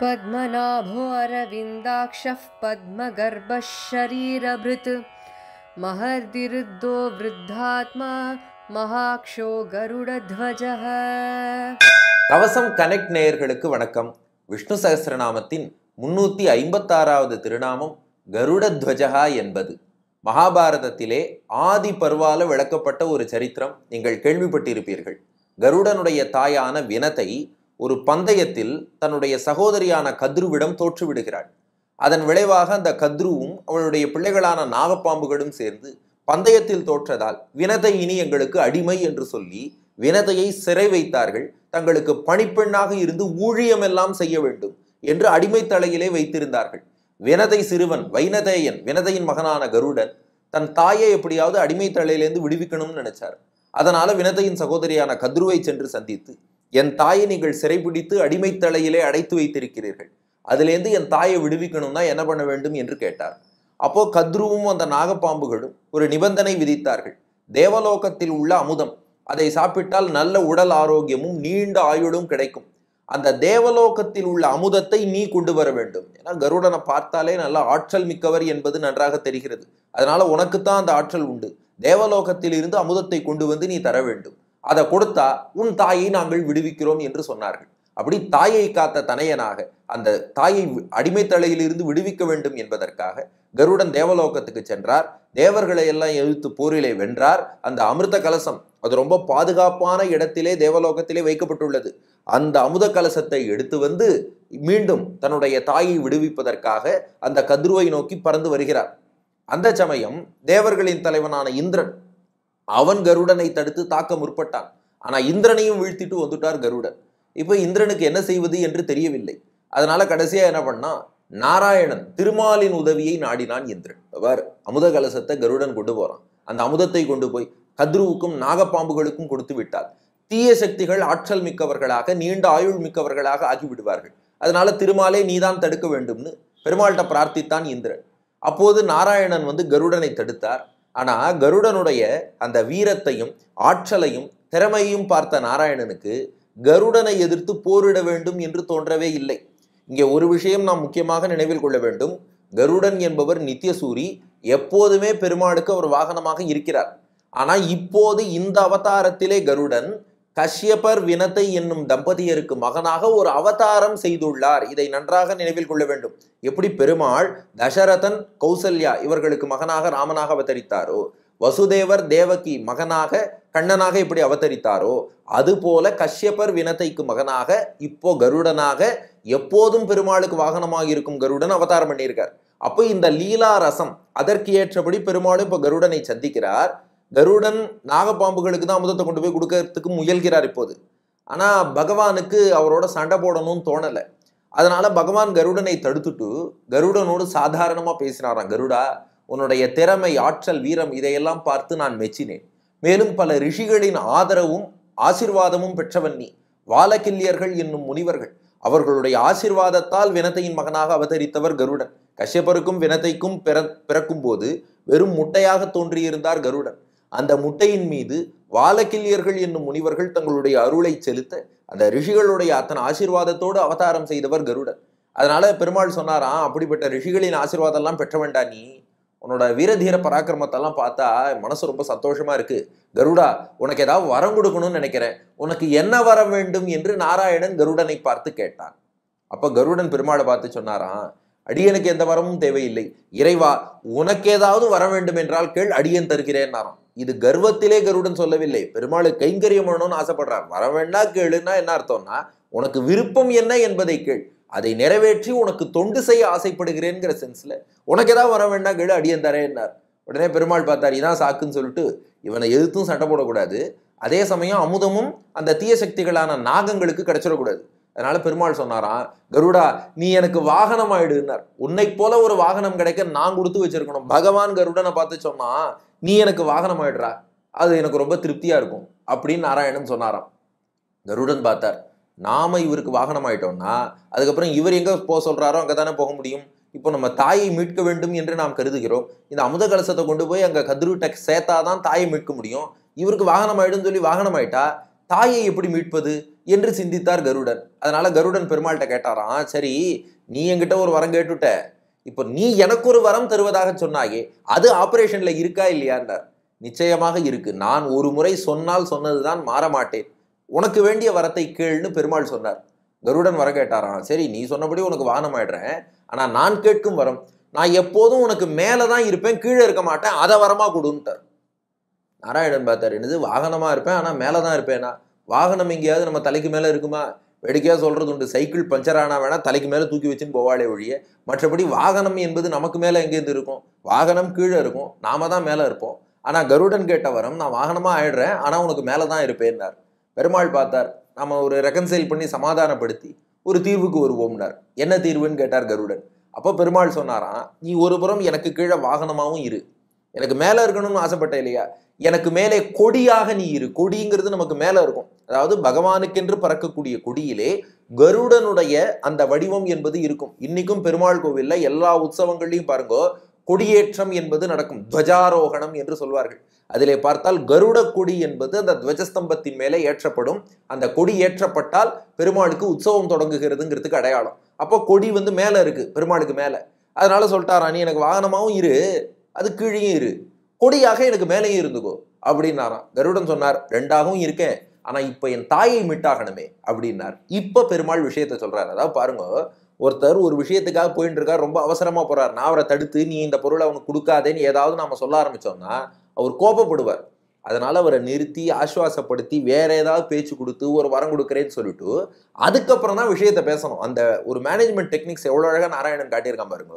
पद्मनाभो अरविन्दाक्षः पद्मगर्भः शरीरभृत् महर्दिरुद्धो वृद्धात्मा மகாக்ஷோ கருடத்வஜக கவசம் கனெக்ட் நேயர்களுக்கு வணக்கம் விஷ்ணு சகசிரநாமத்தின் முன்னூற்றி ஐம்பத்தாறாவது திருநாமம் கருடத்வஜகா என்பது மகாபாரதத்திலே ஆதி பருவால விளக்கப்பட்ட ஒரு சரித்திரம் நீங்கள் கேள்விப்பட்டிருப்பீர்கள் கருடனுடைய தாயான வினத்தை ஒரு பந்தயத்தில் தன்னுடைய சகோதரியான கத்ருவிடம் தோற்றுவிடுகிறாள் அதன் விளைவாக அந்த கத்ருவும் அவளுடைய பிள்ளைகளான நாகப்பாம்புகளும் சேர்ந்து பந்தயத்தில் தோற்றதால் வினதை இனி எங்களுக்கு அடிமை என்று சொல்லி வினதையை சிறை வைத்தார்கள் தங்களுக்கு பணிப்பெண்ணாக இருந்து ஊழியமெல்லாம் செய்ய வேண்டும் என்று அடிமை தலையிலே வைத்திருந்தார்கள் வினதை சிறுவன் வைனதேயன் வினதையின் மகனான கருடன் தன் தாயை எப்படியாவது அடிமை தலையிலேருந்து விடுவிக்கணும்னு நினைச்சார் அதனால வினதையின் சகோதரியான கத்ருவை சென்று சந்தித்து என் தாயை நீங்கள் சிறைபிடித்து அடிமை தலையிலே அடைத்து வைத்திருக்கிறீர்கள் அதுலேருந்து என் தாயை விடுவிக்கணும்னா என்ன பண்ண வேண்டும் என்று கேட்டார் அப்போ கத்ருவும் அந்த நாகப்பாம்புகளும் ஒரு நிபந்தனை விதித்தார்கள் தேவலோகத்தில் உள்ள அமுதம் அதை சாப்பிட்டால் நல்ல உடல் ஆரோக்கியமும் நீண்ட ஆயுளும் கிடைக்கும் அந்த தேவலோகத்தில் உள்ள அமுதத்தை நீ கொண்டு வர வேண்டும் ஏன்னா கருடனை பார்த்தாலே நல்ல ஆற்றல் மிக்கவர் என்பது நன்றாக தெரிகிறது அதனால உனக்குத்தான் அந்த ஆற்றல் உண்டு தேவலோகத்தில் இருந்து அமுதத்தை கொண்டு வந்து நீ தர வேண்டும் அதை கொடுத்தா உன் தாயை நாங்கள் விடுவிக்கிறோம் என்று சொன்னார்கள் அப்படி தாயை காத்த தனையனாக அந்த தாயை அடிமைத்தலையிலிருந்து விடுவிக்க வேண்டும் என்பதற்காக கருடன் தேவலோகத்துக்கு சென்றார் தேவர்களை எல்லாம் எழுத்து போரிலே வென்றார் அந்த அமிர்த கலசம் அது ரொம்ப பாதுகாப்பான இடத்திலே தேவலோகத்திலே வைக்கப்பட்டுள்ளது அந்த அமுத கலசத்தை எடுத்து வந்து மீண்டும் தன்னுடைய தாயை விடுவிப்பதற்காக அந்த கதிர்வை நோக்கி பறந்து வருகிறார் அந்த சமயம் தேவர்களின் தலைவனான இந்திரன் அவன் கருடனை தடுத்து தாக்க முற்பட்டான் ஆனால் இந்திரனையும் வீழ்த்திட்டு வந்துட்டார் கருடன் இப்போ இந்திரனுக்கு என்ன செய்வது என்று தெரியவில்லை அதனால கடைசியாக என்ன பண்ணா நாராயணன் திருமாலின் உதவியை நாடினான் இந்திரன் அவர் அமுத கலசத்தை கருடன் கொண்டு போறான் அந்த அமுதத்தை கொண்டு போய் கத்ருவுக்கும் நாகப்பாம்புகளுக்கும் கொடுத்து விட்டார் தீய சக்திகள் ஆற்றல் மிக்கவர்களாக நீண்ட ஆயுள் மிக்கவர்களாக ஆகிவிடுவார்கள் அதனால திருமாலே நீதான் தடுக்க வேண்டும்னு பெருமாள்கிட்ட பிரார்த்தித்தான் இந்திரன் அப்போது நாராயணன் வந்து கருடனை தடுத்தார் ஆனால் கருடனுடைய அந்த வீரத்தையும் ஆற்றலையும் திறமையும் பார்த்த நாராயணனுக்கு கருடனை எதிர்த்து போரிட வேண்டும் என்று தோன்றவே இல்லை இங்கே ஒரு விஷயம் நாம் முக்கியமாக நினைவில் கொள்ள வேண்டும் கருடன் என்பவர் நித்தியசூரி எப்போதுமே பெருமாளுக்கு ஒரு வாகனமாக இருக்கிறார் ஆனால் இப்போது இந்த அவதாரத்திலே கருடன் கஷ்யபர் வினத்தை என்னும் தம்பதியருக்கு மகனாக ஒரு அவதாரம் செய்துள்ளார் இதை நன்றாக நினைவில் கொள்ள வேண்டும் எப்படி பெருமாள் தசரதன் கௌசல்யா இவர்களுக்கு மகனாக ராமனாக அவதரித்தாரோ வசுதேவர் தேவகி மகனாக கண்ணனாக இப்படி அவதரித்தாரோ அதுபோல கஷ்யப்பர் வினத்தைக்கு மகனாக இப்போ கருடனாக எப்போதும் பெருமாளுக்கு வாகனமாக இருக்கும் கருடன் அவதாரம் பண்ணியிருக்கார் அப்போ இந்த லீலா ரசம் அதற்கு ஏற்றபடி பெருமாளும் இப்போ கருடனை சந்திக்கிறார் கருடன் நாகப்பாம்புகளுக்கு தான் அமுதத்தை கொண்டு போய் கொடுக்கறதுக்கு முயல்கிறார் இப்போது ஆனால் பகவானுக்கு அவரோட சண்டை போடணும்னு தோணலை அதனால பகவான் கருடனை தடுத்துட்டு கருடனோடு சாதாரணமாக பேசினாராம் கருடா உன்னுடைய திறமை ஆற்றல் வீரம் இதையெல்லாம் பார்த்து நான் மெச்சினேன் மேலும் பல ரிஷிகளின் ஆதரவும் ஆசிர்வாதமும் பெற்றவன் நீ வாலக்கில்லியர்கள் என்னும் முனிவர்கள் அவர்களுடைய ஆசிர்வாதத்தால் வினத்தையின் மகனாக அவதரித்தவர் கருடன் கஷ்யப்பருக்கும் வினத்தைக்கும் பிற பிறக்கும் போது வெறும் முட்டையாக தோன்றியிருந்தார் கருடன் அந்த முட்டையின் மீது வாலக்கில்யர்கள் என்னும் முனிவர்கள் தங்களுடைய அருளை செலுத்த அந்த ரிஷிகளுடைய அத்தனை ஆசீர்வாதத்தோடு அவதாரம் செய்தவர் கருடன் அதனால பெருமாள் சொன்னாராம் அப்படிப்பட்ட ரிஷிகளின் ஆசீர்வாதம்லாம் பெற்ற வேண்டாம் நீ உன்னோட வீரதீர பராக்கிரமத்தெல்லாம் பார்த்தா மனசு ரொம்ப சந்தோஷமா இருக்கு கருடா உனக்கு ஏதாவது வரம் கொடுக்கணும்னு நினைக்கிறேன் உனக்கு என்ன வர வேண்டும் என்று நாராயணன் கருடனை பார்த்து கேட்டான் அப்ப கருடன் பெருமாளை பார்த்து சொன்னாராம் அடியனுக்கு எந்த வரமும் தேவையில்லை இறைவா உனக்கு ஏதாவது வர வேண்டும் என்றால் கேள் அடியன் தருகிறேன் இது கர்வத்திலே கருடன் சொல்லவில்லை பெருமாள் கைங்கரியம் பண்ணணும்னு ஆசைப்படுறார் வர வேண்டா கேளுன்னா என்ன அர்த்தம்னா உனக்கு விருப்பம் என்ன என்பதை கேள் அதை நிறைவேற்றி உனக்கு தொண்டு செய்ய ஆசைப்படுகிறேங்கிற சென்ஸ்ல உனக்கு ஏதாவது வர வேண்டா கேளு அடியன் தரேன்னார் உடனே பெருமாள் பார்த்தார் இதான் சாக்குன்னு சொல்லிட்டு இவனை எதிர்த்தும் சண்டை போடக்கூடாது அதே சமயம் அமுதமும் அந்த தீய சக்திகளான நாகங்களுக்கு கிடைச்சிடக்கூடாது அதனால பெருமாள் சொன்னாராம் கருடா நீ எனக்கு வாகனம் ஆயிடுனார் உன்னை போல ஒரு வாகனம் கிடைக்க நான் கொடுத்து வச்சிருக்கணும் பகவான் கருடனை பார்த்து சொன்னா நீ எனக்கு வாகனம் ஆயிடுறா அது எனக்கு ரொம்ப திருப்தியா இருக்கும் அப்படின்னு நாராயணன் சொன்னாராம் கருடன் பார்த்தார் நாம இவருக்கு வாகனம் ஆயிட்டோம்னா அதுக்கப்புறம் இவர் எங்க போக சொல்றாரோ அங்கே தானே போக முடியும் இப்போ நம்ம தாயை மீட்க வேண்டும் என்று நாம் கருதுகிறோம் இந்த அமுத கலசத்தை கொண்டு போய் அங்கே கதிரூட்டை சேர்த்தா தான் தாயை மீட்க முடியும் இவருக்கு வாகனம் ஆயிடும்னு சொல்லி வாகனம் ஆயிட்டா தாயை எப்படி மீட்பது என்று சிந்தித்தார் கருடன் அதனால கருடன் பெருமாள்கிட்ட கேட்டாராம் சரி நீ என்கிட்ட ஒரு வரம் கேட்டுட்ட இப்போ நீ எனக்கு ஒரு வரம் தருவதாக சொன்னாயே அது ஆபரேஷன்ல இருக்கா இல்லையான்றார் நிச்சயமாக இருக்கு நான் ஒரு முறை சொன்னால் சொன்னதுதான் மாறமாட்டேன் உனக்கு வேண்டிய வரத்தை கேள்னு பெருமாள் சொன்னார் கருடன் வர கேட்டாராம் சரி நீ சொன்னபடி உனக்கு வானம் ஆயிடுறேன் ஆனால் நான் கேட்கும் வரம் நான் எப்போதும் உனக்கு மேலே தான் இருப்பேன் கீழே இருக்க மாட்டேன் அதை வரமா கொடுன்ட்டார் நாராயணன் பார்த்தார் என்னது வாகனமாக இருப்பேன் ஆனால் மேலே தான் இருப்பேனா வாகனம் எங்கேயாவது நம்ம தலைக்கு மேலே இருக்குமா வேடிக்கையாக சொல்கிறது உண்டு சைக்கிள் பஞ்சர் ஆனால் வேணால் தலைக்கு மேலே தூக்கி வச்சுன்னு போவாளே ஒழிய மற்றபடி வாகனம் என்பது நமக்கு மேலே எங்கேருந்து இருக்கும் வாகனம் கீழே இருக்கும் நாம தான் மேலே இருப்போம் ஆனால் கருடன் கேட்ட வரம் நான் வாகனமாக ஆயிடுறேன் ஆனால் உனக்கு மேலே தான் இருப்பேன்னார் பெருமாள் பார்த்தார் நம்ம ஒரு ரெக்கன்சைல் பண்ணி சமாதானப்படுத்தி ஒரு தீர்வுக்கு வருவோம்னார் என்ன தீர்வுன்னு கேட்டார் கருடன் அப்போ பெருமாள் சொன்னாராம் நீ ஒரு புறம் எனக்கு கீழே வாகனமாகவும் இரு எனக்கு மேலே இருக்கணும்னு ஆசைப்பட்ட இல்லையா எனக்கு மேலே கொடியாக நீ இரு கொடிங்கிறது நமக்கு மேலே இருக்கும் அதாவது பகவானுக்கென்று பறக்கக்கூடிய கொடியிலே கருடனுடைய அந்த வடிவம் என்பது இருக்கும் இன்னைக்கும் பெருமாள் கோவிலில் எல்லா உற்சவங்கள்லையும் பாருங்க கொடியேற்றம் என்பது நடக்கும் துவஜாரோகணம் என்று சொல்வார்கள் அதிலே பார்த்தால் கருட கொடி என்பது அந்த துவஜஸ்தம்பத்தின் மேலே ஏற்றப்படும் அந்த கொடி ஏற்றப்பட்டால் பெருமாளுக்கு உற்சவம் தொடங்குகிறதுங்கிறதுக்கு அடையாளம் அப்போ கொடி வந்து மேலே இருக்குது பெருமாளுக்கு மேலே அதனால சொல்லிட்டாராணி எனக்கு வாகனமாகவும் இரு அது கீழே இரு கொடியாக எனக்கு மேலேயும் இருந்துக்கோ அப்படின்னாராம் கருடன் சொன்னார் ரெண்டாகவும் இருக்கேன் ஆனால் இப்போ என் தாயை மிட்டாகணுமே அப்படின்னார் இப்போ பெருமாள் விஷயத்த சொல்றாரு அதாவது பாருங்க ஒருத்தர் ஒரு விஷயத்துக்காக போயிட்டு இருக்கார் ரொம்ப அவசரமாக போகிறார் நான் அவரை தடுத்து நீ இந்த பொருளை அவனுக்கு கொடுக்காதேன்னு ஏதாவது நாம சொல்ல ஆரம்பிச்சோம்னா அவர் கோபப்படுவார் அதனால் அவரை நிறுத்தி ஆஸ்வாசப்படுத்தி வேற ஏதாவது பேச்சு கொடுத்து ஒரு வரம் கொடுக்குறேன்னு சொல்லிட்டு அதுக்கப்புறம் தான் விஷயத்த பேசணும் அந்த ஒரு மேனேஜ்மெண்ட் டெக்னிக்ஸ் எவ்வளோ அழகாக நாராயணன் காட்டியிருக்கான் பாருங்க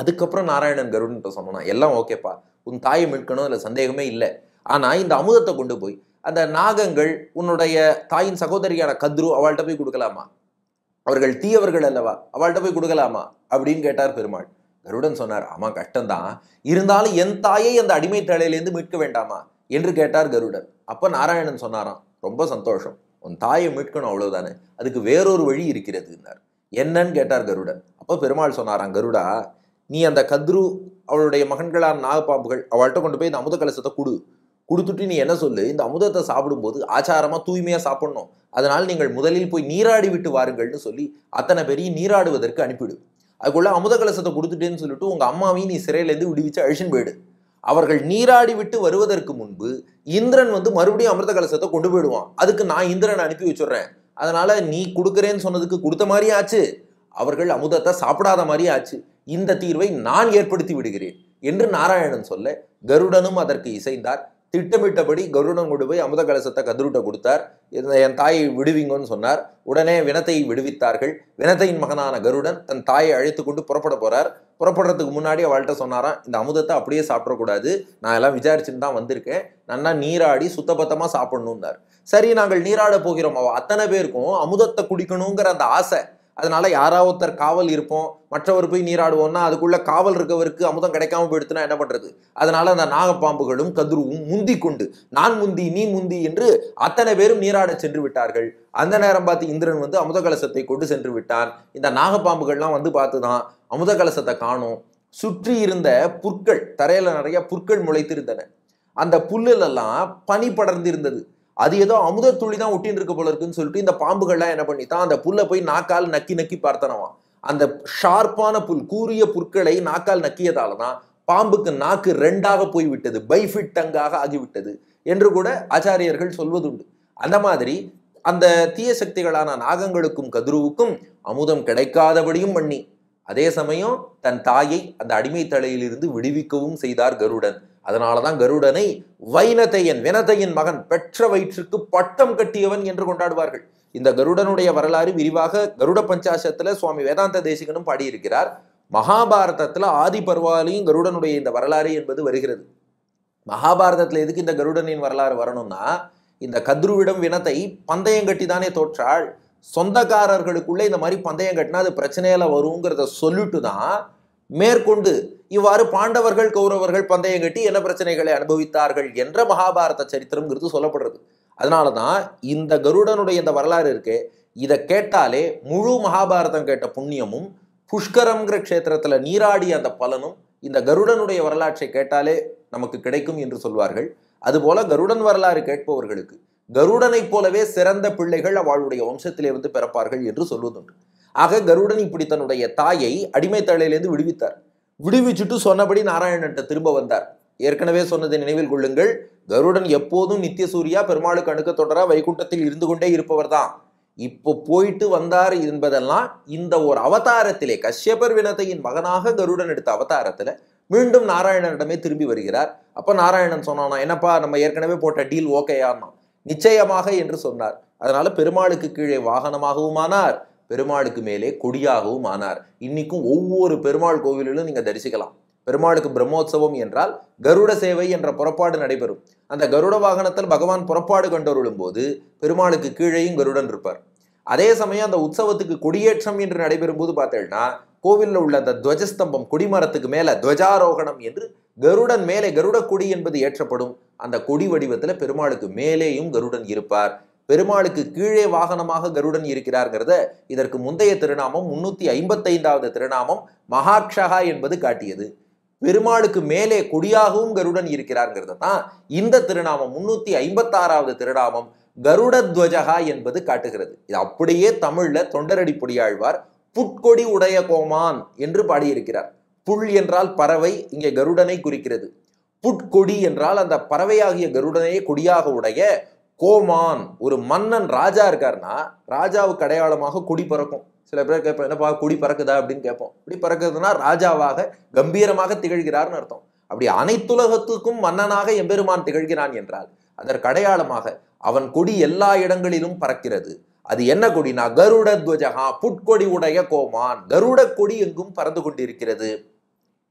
அதுக்கப்புறம் நாராயணன் கருடன்ட்ட சொன்னா எல்லாம் ஓகேப்பா உன் தாயை மீட்கணும் அதில் சந்தேகமே இல்லை ஆனால் இந்த அமுதத்தை கொண்டு போய் அந்த நாகங்கள் உன்னுடைய தாயின் சகோதரியான கத்ரு அவள்கிட்ட போய் கொடுக்கலாமா அவர்கள் தீயவர்கள் அல்லவா அவள்கிட்ட போய் கொடுக்கலாமா அப்படின்னு கேட்டார் பெருமாள் கருடன் சொன்னார் ஆமாம் கஷ்டம்தான் இருந்தாலும் என் தாயை அந்த அடிமை தலையிலேருந்து மீட்க வேண்டாமா என்று கேட்டார் கருடன் அப்போ நாராயணன் சொன்னாராம் ரொம்ப சந்தோஷம் உன் தாயை மீட்கணும் அவ்வளோதானே அதுக்கு வேறொரு வழி இருக்கிறதுன்னார் என்னன்னு கேட்டார் கருடன் அப்போ பெருமாள் சொன்னாராம் கருடா நீ அந்த கத்ரு அவளுடைய மகன்களான நாகப்பாம்புகள் அவள்கிட்ட கொண்டு போய் இந்த அமுத கலசத்தை கொடு கொடுத்துட்டு நீ என்ன சொல்லு இந்த அமுதத்தை சாப்பிடும்போது ஆச்சாரமாக தூய்மையாக சாப்பிடணும் அதனால் நீங்கள் முதலில் போய் நீராடி விட்டு வாருங்கள்னு சொல்லி அத்தனை பேரையும் நீராடுவதற்கு அனுப்பிவிடு அதுக்குள்ளே அமுத கலசத்தை கொடுத்துட்டேன்னு சொல்லிட்டு உங்கள் அம்மாவையும் நீ சிறையிலேருந்து விடுவிச்சு அழிச்சுன்னு போயிடு அவர்கள் நீராடி விட்டு வருவதற்கு முன்பு இந்திரன் வந்து மறுபடியும் அமிர்த கலசத்தை கொண்டு போயிடுவான் அதுக்கு நான் இந்திரன் அனுப்பி வச்சுடுறேன் அதனால் நீ கொடுக்குறேன்னு சொன்னதுக்கு கொடுத்த மாதிரியே ஆச்சு அவர்கள் அமுதத்தை சாப்பிடாத மாதிரியே ஆச்சு இந்த தீர்வை நான் ஏற்படுத்தி விடுகிறேன் என்று நாராயணன் சொல்ல கருடனும் அதற்கு இசைந்தார் திட்டமிட்டபடி கருடன் கொண்டு போய் அமுத கலசத்தை கதிரூட்ட கொடுத்தார் என் தாயை விடுவிங்கன்னு சொன்னார் உடனே வினத்தை விடுவித்தார்கள் வினத்தையின் மகனான கருடன் தன் தாயை அழைத்து கொண்டு புறப்பட போறார் புறப்படுறதுக்கு முன்னாடி அவள்கிட்ட சொன்னாராம் இந்த அமுதத்தை அப்படியே சாப்பிடக்கூடாது நான் எல்லாம் விசாரிச்சுன்னு தான் வந்திருக்கேன் நன்னா நீராடி சுத்தபத்தமாக சாப்பிடணும்னார் சரி நாங்கள் நீராட போகிறோம் அவள் அத்தனை பேருக்கும் அமுதத்தை குடிக்கணுங்கிற அந்த ஆசை அதனால் யாராவத்தர் காவல் இருப்போம் மற்றவர் போய் நீராடுவோம்னா அதுக்குள்ளே காவல் இருக்கவருக்கு அமுதம் கிடைக்காம போயிடுத்துனா என்ன பண்ணுறது அதனால் அந்த நாகப்பாம்புகளும் கதுருவும் முந்தி கொண்டு நான் முந்தி நீ முந்தி என்று அத்தனை பேரும் நீராட சென்று விட்டார்கள் அந்த நேரம் பார்த்து இந்திரன் வந்து அமுத கலசத்தை கொண்டு சென்று விட்டான் இந்த நாகப்பாம்புகள்லாம் வந்து பார்த்து தான் அமுத கலசத்தை காணும் சுற்றி இருந்த புற்கள் தரையில் நிறைய புற்கள் முளைத்திருந்தன அந்த புல்லுலெல்லாம் பனி படர்ந்து இருந்தது அது ஏதோ துளி தான் ஒட்டின்னு இருக்க போல இருக்குன்னு சொல்லிட்டு இந்த பாம்புகள்லாம் என்ன பண்ணித்தான் அந்த புல்லை போய் நாக்கால் நக்கி நக்கி பார்த்தனவாம் அந்த ஷார்ப்பான புல் கூறிய புற்களை நாக்கால் நக்கியதால தான் பாம்புக்கு நாக்கு ரெண்டாக போய்விட்டது பைஃபிட் டங்காக ஆகிவிட்டது என்று கூட ஆச்சாரியர்கள் சொல்வதுண்டு அந்த மாதிரி அந்த தீய சக்திகளான நாகங்களுக்கும் கதிருவுக்கும் அமுதம் கிடைக்காதபடியும் பண்ணி அதே சமயம் தன் தாயை அந்த அடிமை தலையிலிருந்து விடுவிக்கவும் செய்தார் கருடன் அதனால தான் கருடனை வைனதையன் வினதையின் மகன் பெற்ற வயிற்றுக்கு பட்டம் கட்டியவன் என்று கொண்டாடுவார்கள் இந்த கருடனுடைய வரலாறு விரிவாக கருட பஞ்சாசத்தில் சுவாமி வேதாந்த தேசிகனும் பாடியிருக்கிறார் மகாபாரதத்தில் ஆதி பர்வாலையும் கருடனுடைய இந்த வரலாறு என்பது வருகிறது மகாபாரதத்தில் எதுக்கு இந்த கருடனின் வரலாறு வரணும்னா இந்த கத்ருவிடம் வினத்தை பந்தயம் கட்டி தானே தோற்றாள் சொந்தக்காரர்களுக்குள்ளே இந்த மாதிரி பந்தயம் கட்டினா அது பிரச்சனையில் வருங்கிறத சொல்லிட்டு தான் மேற்கொண்டு இவ்வாறு பாண்டவர்கள் கௌரவர்கள் பந்தயம் கட்டி என்ன பிரச்சனைகளை அனுபவித்தார்கள் என்ற மகாபாரத சரித்திரம்ங்கிறது சொல்லப்படுறது அதனால தான் இந்த கருடனுடைய இந்த வரலாறு இருக்கு இதை கேட்டாலே முழு மகாபாரதம் கேட்ட புண்ணியமும் புஷ்கரம்ங்கிற க்ஷேத்திரத்தில் நீராடிய அந்த பலனும் இந்த கருடனுடைய வரலாற்றை கேட்டாலே நமக்கு கிடைக்கும் என்று சொல்வார்கள் அதுபோல கருடன் வரலாறு கேட்பவர்களுக்கு கருடனைப் போலவே சிறந்த பிள்ளைகள் அவளுடைய வம்சத்திலே வந்து பிறப்பார்கள் என்று சொல்வதுண்டு ஆக கருடன் இப்படி தன்னுடைய தாயை அடிமைத்தலையிலேருந்து விடுவித்தார் விடுவிச்சுட்டு சொன்னபடி நாராயணன்ட்ட திரும்ப வந்தார் ஏற்கனவே சொன்னதை நினைவில் கொள்ளுங்கள் கருடன் எப்போதும் நித்திய சூர்யா பெருமாளுக்கு அணுக்க தொடர வைகுண்டத்தில் இருந்து கொண்டே இருப்பவர் தான் இப்போ போயிட்டு வந்தார் என்பதெல்லாம் இந்த ஒரு அவதாரத்திலே கஷ்யபர் வினத்தையின் மகனாக கருடன் எடுத்த அவதாரத்தில் மீண்டும் நாராயணனிடமே திரும்பி வருகிறார் அப்போ நாராயணன் சொன்னானா என்னப்பா நம்ம ஏற்கனவே போட்ட டீல் ஓகேயான்னா நிச்சயமாக என்று சொன்னார் அதனால பெருமாளுக்கு கீழே வாகனமாகவும் ஆனார் பெருமாளுக்கு மேலே கொடியாகவும் ஆனார் இன்னைக்கும் ஒவ்வொரு பெருமாள் கோவிலிலும் நீங்க தரிசிக்கலாம் பெருமாளுக்கு பிரம்மோத்சவம் என்றால் கருட சேவை என்ற புறப்பாடு நடைபெறும் அந்த கருட வாகனத்தில் பகவான் புறப்பாடு கொண்டருளும் போது பெருமாளுக்கு கீழேயும் கருடன் இருப்பார் அதே சமயம் அந்த உற்சவத்துக்கு கொடியேற்றம் என்று நடைபெறும் போது பார்த்தீங்கன்னா கோவிலில் உள்ள அந்த துவஜஸ்தம்பம் கொடிமரத்துக்கு மேலே துவஜாரோகணம் என்று கருடன் மேலே கருட கொடி என்பது ஏற்றப்படும் அந்த கொடி வடிவத்தில் பெருமாளுக்கு மேலேயும் கருடன் இருப்பார் பெருமாளுக்கு கீழே வாகனமாக கருடன் இருக்கிறார்கிறத இதற்கு முந்தைய திருநாமம் முன்னூற்றி ஐம்பத்தைந்தாவது திருநாமம் மகாட்சகா என்பது காட்டியது பெருமாளுக்கு மேலே கொடியாகவும் கருடன் இருக்கிறார்ங்கிறத தான் இந்த திருநாமம் முன்னூற்றி ஐம்பத்தாறாவது திருநாமம் கருடத்வஜகா என்பது காட்டுகிறது இது அப்படியே தமிழ்ல தொண்டரடி பொடியாழ்வார் புட்கொடி உடைய கோமான் என்று பாடியிருக்கிறார் புல் என்றால் பறவை இங்கே கருடனை குறிக்கிறது புட்கொடி என்றால் அந்த பறவையாகிய கருடனையே கொடியாக உடைய கோமான் ஒரு மன்னன் ராஜா இருக்காருன்னா ராஜாவுக்கு அடையாளமாக குடி பறக்கும் சில பேர் கேட்போம் என்னப்பா குடி பறக்குதா அப்படின்னு கேட்போம் குடி பறக்குதுன்னா ராஜாவாக கம்பீரமாக திகழ்கிறார்னு அர்த்தம் அப்படி அனைத்துலகத்துக்கும் மன்னனாக எம்பெருமான் திகழ்கிறான் என்றால் அதற்கு அடையாளமாக அவன் கொடி எல்லா இடங்களிலும் பறக்கிறது அது என்ன கொடினா கருட துவஜகா புட்கொடி உடைய கோமான் கருட கொடி எங்கும் பறந்து கொண்டிருக்கிறது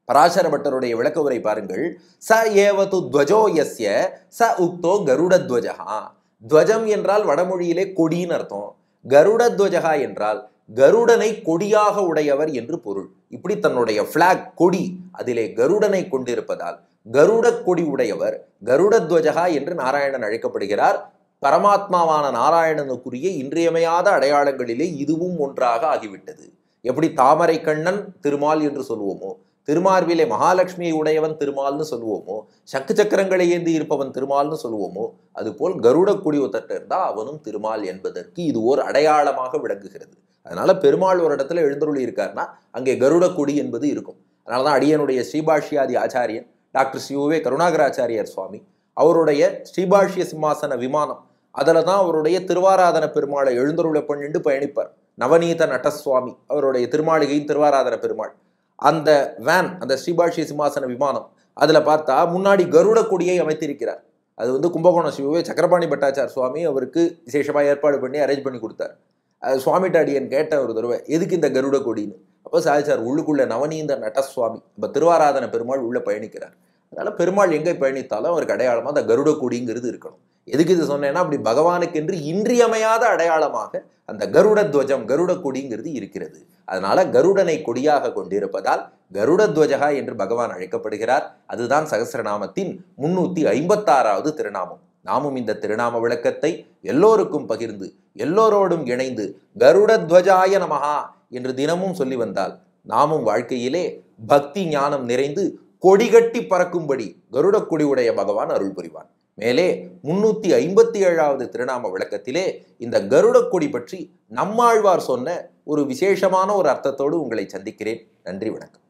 பராசர பட்டருடைய விளக்க உரை பாருங்கள் ச ஏவது துவஜோ எஸ்ய ச உக்தோ கருட துவஜகா துவஜம் என்றால் வடமொழியிலே கொடின்னு அர்த்தம் கருட துவஜகா என்றால் கருடனை கொடியாக உடையவர் என்று பொருள் இப்படி தன்னுடைய பிளாக் கொடி அதிலே கருடனை கொண்டிருப்பதால் கருட கொடி உடையவர் கருட துவஜகா என்று நாராயணன் அழைக்கப்படுகிறார் பரமாத்மாவான நாராயணனுக்குரிய இன்றியமையாத அடையாளங்களிலே இதுவும் ஒன்றாக ஆகிவிட்டது எப்படி தாமரை கண்ணன் திருமால் என்று சொல்லுவோமோ திருமார்பிலே மகாலட்சுமியை உடையவன் திருமால்னு சொல்லுவோமோ சக்கு சக்கரங்களை ஏந்தி இருப்பவன் திருமால்னு சொல்லுவோமோ அதுபோல் கருட குடியொத்தட்டு இருந்தால் அவனும் திருமால் என்பதற்கு இது ஓர் அடையாளமாக விளங்குகிறது அதனால பெருமாள் ஒரு இடத்துல எழுந்தருளி இருக்காருன்னா அங்கே கருடக்குடி என்பது இருக்கும் அதனால தான் அடியனுடைய ஸ்ரீபாஷியாதி ஆச்சாரியன் டாக்டர் சிஓவே கருணாகராச்சாரியார் சுவாமி அவருடைய ஸ்ரீபாஷிய சிம்மாசன விமானம் அதில் தான் அவருடைய திருவாராதன பெருமாளை எழுந்தருளை பண்ணிட்டு பயணிப்பார் நவநீத நட்டசுவாமி அவருடைய திருமாளிகையின் திருவாராதன பெருமாள் அந்த வேன் அந்த ஸ்ரீபாஷி சிம்மாசன விமானம் அதில் பார்த்தா முன்னாடி கருட கொடியை அமைத்திருக்கிறார் அது வந்து கும்பகோணம் சிவவே சக்கரபாணி பட்டாச்சார் சுவாமி அவருக்கு விசேஷமாக ஏற்பாடு பண்ணி அரேஞ்ச் பண்ணி கொடுத்தார் சுவாமி டாடியன் கேட்ட ஒரு தடவை எதுக்கு இந்த கருட கொடின்னு அப்போ சாதிச்சார் உள்ளுக்குள்ள நவநீந்த நட்டசுவாமி இப்போ திருவாராதன பெருமாள் உள்ளே பயணிக்கிறார் அதனால் பெருமாள் எங்கே பயணித்தாலும் அவருக்கு அடையாளமாக அந்த கருட கொடிங்கிறது இருக்கணும் எதுக்கு இது சொன்னேன்னா அப்படி பகவானுக்கு என்று இன்றியமையாத அடையாளமாக அந்த கருட துவஜம் கருட கொடிங்கிறது இருக்கிறது அதனால கருடனை கொடியாக கொண்டிருப்பதால் கருட துவஜகா என்று பகவான் அழைக்கப்படுகிறார் அதுதான் சகசிரநாமத்தின் முன்னூத்தி ஐம்பத்தாறாவது திருநாமம் நாமும் இந்த திருநாம விளக்கத்தை எல்லோருக்கும் பகிர்ந்து எல்லோரோடும் இணைந்து கருட துவஜாய நமகா என்று தினமும் சொல்லி வந்தால் நாமும் வாழ்க்கையிலே பக்தி ஞானம் நிறைந்து கட்டி பறக்கும்படி கொடி உடைய பகவான் அருள் புரிவான் மேலே முன்னூத்தி ஐம்பத்தி ஏழாவது திருநாம விளக்கத்திலே இந்த கொடி பற்றி நம்மாழ்வார் சொன்ன ஒரு விசேஷமான ஒரு அர்த்தத்தோடு உங்களை சந்திக்கிறேன் நன்றி வணக்கம்